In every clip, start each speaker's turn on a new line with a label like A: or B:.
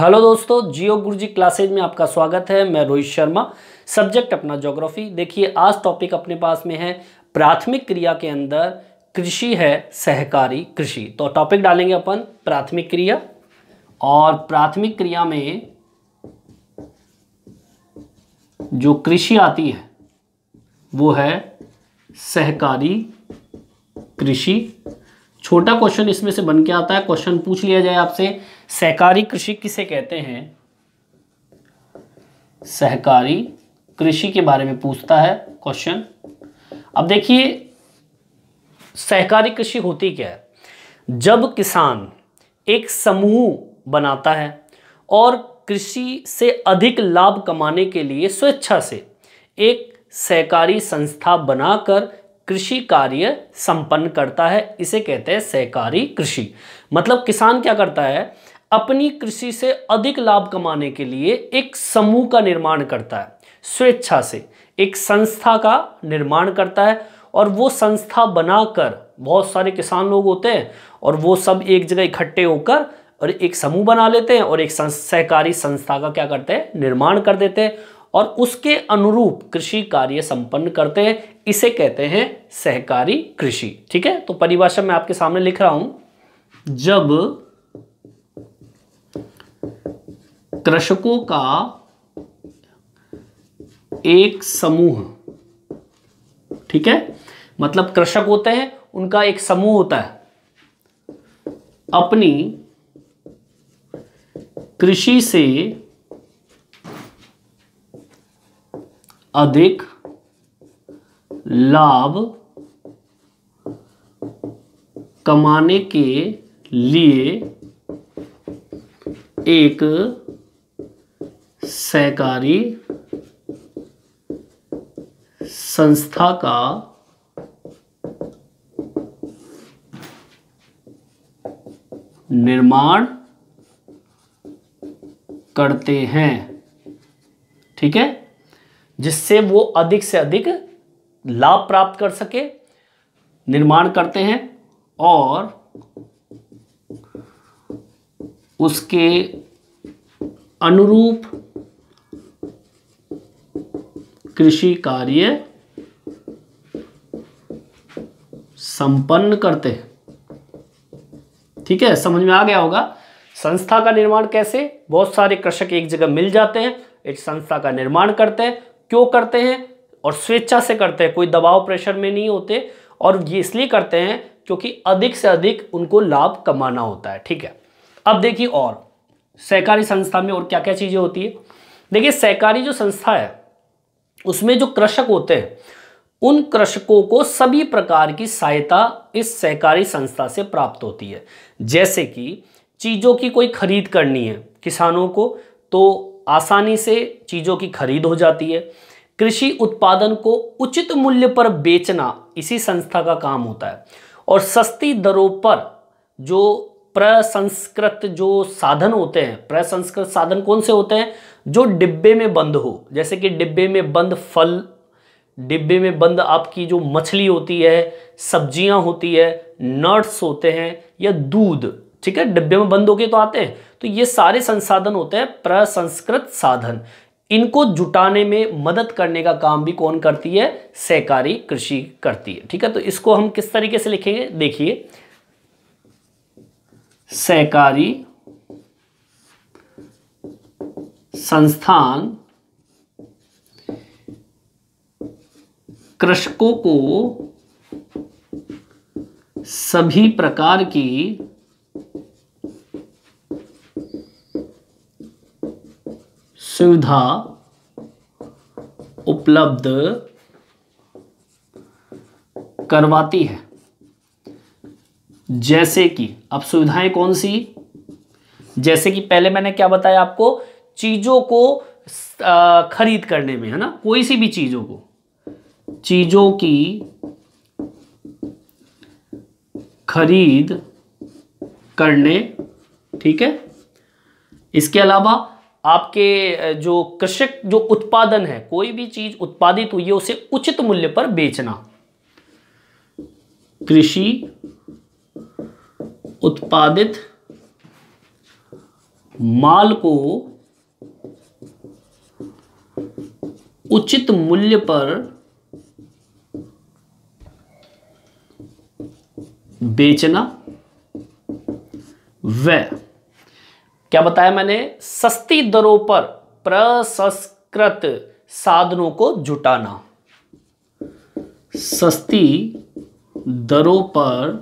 A: hello दोस्तों जियो गुरुजी classes में आपका स्वागत है मैं रोहित शर्मा सब्जेक्ट अपना ज्योग्राफी देखिए आज टॉपिक अपने पास में है प्राथमिक क्रिया के अंदर कृषि है सहकारी कृषि तो टॉपिक डालेंगे अपन प्राथमिक क्रिया और प्राथमिक क्रिया में जो कृषि आती है वो है सहकारी कृषि छोटा क्वेश्चन इसमें से बन के आता है क्वेश्चन पूछ लिया जाए आपसे सहकारी कृषि किसे कहते हैं सहकारी कृषि के बारे में पूछता है क्वेश्चन अब देखिए सहकारी कृषि होती क्या है जब किसान एक समूह बनाता है और कृषि से अधिक लाभ कमाने के लिए स्वेच्छा से एक सहकारी संस्था बनाकर कृषि कार्य संपन्न करता है इसे कहते हैं सहकारी कृषि मतलब किसान क्या करता है अपनी कृषि से अधिक लाभ कमाने के लिए एक समूह का निर्माण करता है स्वेच्छा से एक संस्था का निर्माण करता है और वो संस्था बनाकर बहुत सारे किसान लोग होते हैं और वो सब एक जगह इकट्ठे होकर और एक समूह बना लेते हैं और एक सहकारी संस्था का क्या करते हैं निर्माण कर देते हैं और उसके अनुरूप कृषि कार्य संपन्न करते हैं इसे कहते हैं सहकारी कृषि ठीक है तो परिभाषा मैं आपके सामने लिख रहा हूं जब कृषकों का एक समूह ठीक है मतलब कृषक होते हैं उनका एक समूह होता है अपनी कृषि से अधिक लाभ कमाने के लिए एक सहकारी संस्था का निर्माण करते हैं ठीक है जिससे वो अधिक से अधिक लाभ प्राप्त कर सके निर्माण करते हैं और उसके अनुरूप कृषि कार्य संपन्न करते हैं ठीक है समझ में आ गया होगा संस्था का निर्माण कैसे बहुत सारे कृषक एक जगह मिल जाते हैं एक संस्था का निर्माण करते हैं क्यों करते हैं और स्वेच्छा से करते हैं कोई दबाव प्रेशर में नहीं होते और ये इसलिए करते हैं क्योंकि अधिक से अधिक उनको लाभ कमाना होता है ठीक है अब देखिए और सहकारी संस्था में और क्या क्या चीज़ें होती है देखिए सहकारी जो संस्था है उसमें जो कृषक होते हैं उन कृषकों को सभी प्रकार की सहायता इस सहकारी संस्था से प्राप्त होती है जैसे कि चीज़ों की कोई खरीद करनी है किसानों को तो आसानी से चीज़ों की खरीद हो जाती है कृषि उत्पादन को उचित मूल्य पर बेचना इसी संस्था का काम होता है और सस्ती दरों पर जो प्रसंस्कृत जो साधन होते हैं प्रसंस्कृत साधन कौन से होते हैं जो डिब्बे में बंद हो जैसे कि डिब्बे में बंद फल डिब्बे में बंद आपकी जो मछली होती है सब्जियां होती है नट्स होते हैं या दूध ठीक है डिब्बे में बंद होके तो आते हैं तो ये सारे संसाधन होते हैं प्रसंस्कृत साधन इनको जुटाने में मदद करने का काम भी कौन करती है सहकारी कृषि करती है ठीक है तो इसको हम किस तरीके से लिखेंगे देखिए सहकारी संस्थान कृषकों को सभी प्रकार की सुविधा उपलब्ध करवाती है जैसे कि अब सुविधाएं कौन सी जैसे कि पहले मैंने क्या बताया आपको चीज़ों को खरीद करने में है ना कोई सी भी चीज़ों को चीज़ों की खरीद करने ठीक है इसके अलावा आपके जो कृषक जो उत्पादन है कोई भी चीज उत्पादित हुई है उसे उचित मूल्य पर बेचना कृषि उत्पादित माल को उचित मूल्य पर बेचना व क्या बताया मैंने सस्ती दरों पर प्रसंस्कृत साधनों को जुटाना सस्ती दरों पर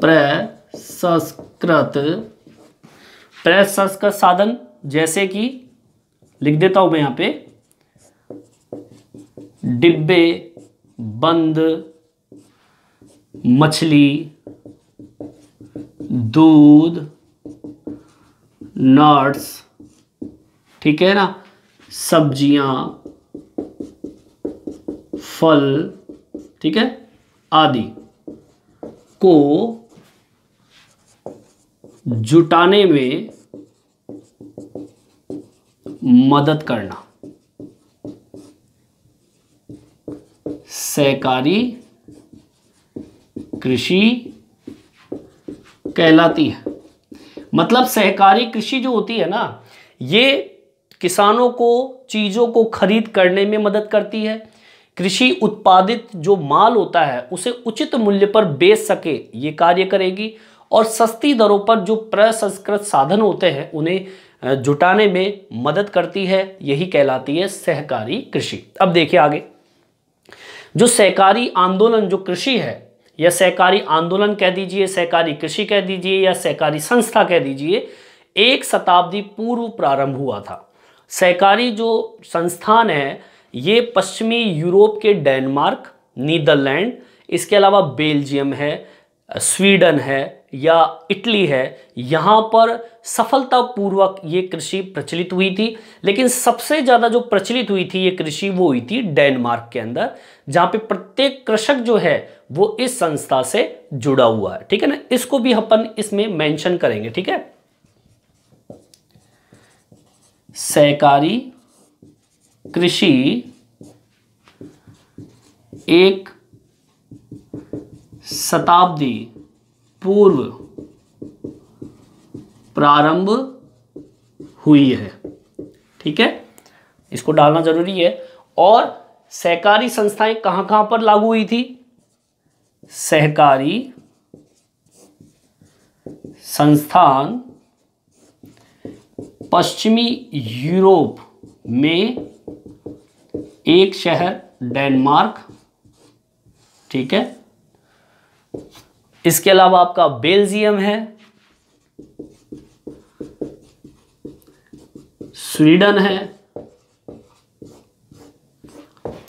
A: प्रसंस्कृत प्रसंस्कृत साधन जैसे कि लिख देता हूं मैं यहां पे डिब्बे बंद मछली दूध नट्स ठीक है ना सब्जियां फल ठीक है आदि को जुटाने में मदद करना सहकारी कृषि कहलाती है मतलब सहकारी कृषि जो होती है ना ये किसानों को चीज़ों को खरीद करने में मदद करती है कृषि उत्पादित जो माल होता है उसे उचित मूल्य पर बेच सके ये कार्य करेगी और सस्ती दरों पर जो प्रसंस्कृत साधन होते हैं उन्हें जुटाने में मदद करती है यही कहलाती है सहकारी कृषि अब देखिए आगे जो सहकारी आंदोलन जो कृषि है या सहकारी आंदोलन कह दीजिए सहकारी कृषि कह दीजिए या सहकारी संस्था कह दीजिए एक शताब्दी पूर्व प्रारंभ हुआ था सहकारी जो संस्थान है ये पश्चिमी यूरोप के डेनमार्क नीदरलैंड इसके अलावा बेल्जियम है स्वीडन है या इटली है यहाँ पर सफलतापूर्वक ये कृषि प्रचलित हुई थी लेकिन सबसे ज़्यादा जो प्रचलित हुई थी ये कृषि वो हुई थी डेनमार्क के अंदर जहाँ पे प्रत्येक कृषक जो है वो इस संस्था से जुड़ा हुआ है ठीक है ना इसको भी अपन इसमें मेंशन करेंगे ठीक है सहकारी कृषि एक शताब्दी पूर्व प्रारंभ हुई है ठीक है इसको डालना जरूरी है और सहकारी संस्थाएं कहां कहां पर लागू हुई थी सहकारी संस्थान पश्चिमी यूरोप में एक शहर डेनमार्क ठीक है इसके अलावा आपका बेल्जियम है स्वीडन है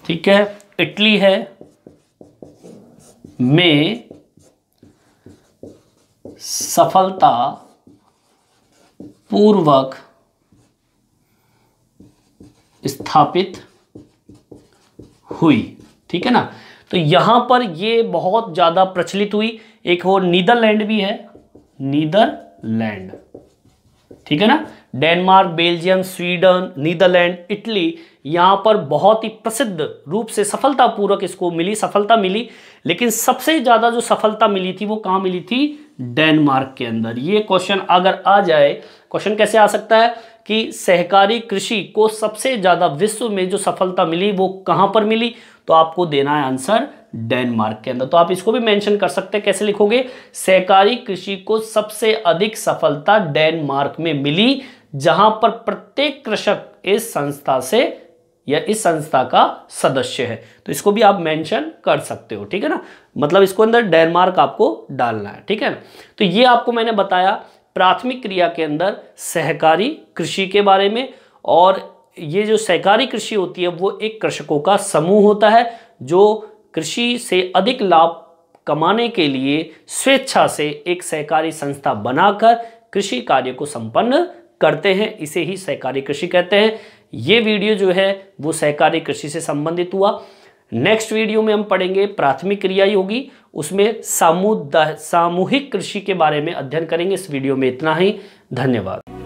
A: ठीक है इटली है में सफलता पूर्वक स्थापित हुई ठीक है ना तो यहां पर यह बहुत ज़्यादा प्रचलित हुई एक और नीदरलैंड भी है नीदरलैंड ठीक है ना Denmark Belgium Sweden Netherland Italy यहां पर बहुत ही प्रसिद्ध रूप से सफलतापूर्वक इसको मिली सफलता मिली लेकिन सबसे ज़्यादा जो सफलता मिली थी वो कहां मिली थी डेनमार्क के अंदर ये क्वेश्चन अगर आ जाए क्वेश्चन कैसे आ सकता है कि सहकारी कृषि को सबसे ज़्यादा विश्व में जो सफलता मिली वो कहाँ पर मिली तो आपको देना है आंसर डेनमार्क के अंदर तो आप इसको भी मेंशन कर सकते हैं कैसे लिखोगे सहकारी कृषि को सबसे अधिक सफलता डेनमार्क में मिली जहां पर प्रत्येक कृषक इस संस्था से या इस संस्था का सदस्य है तो इसको भी आप मेंशन कर सकते हो ठीक है ना मतलब इसको अंदर डेनमार्क आपको डालना है ठीक है ना तो ये आपको मैंने बताया प्राथमिक क्रिया के अंदर सहकारी कृषि के बारे में और ये जो सहकारी कृषि होती है वो एक कृषकों का समूह होता है जो कृषि से अधिक लाभ कमाने के लिए स्वेच्छा से एक सहकारी संस्था बनाकर कृषि कार्य को संपन्न करते हैं इसे ही सहकारी कृषि कहते हैं ये वीडियो जो है वो सहकारी कृषि से संबंधित हुआ नेक्स्ट वीडियो में हम पढ़ेंगे प्राथमिक क्रिया योगी उसमें सामूहिक कृषि के बारे में अध्ययन करेंगे इस वीडियो में इतना ही धन्यवाद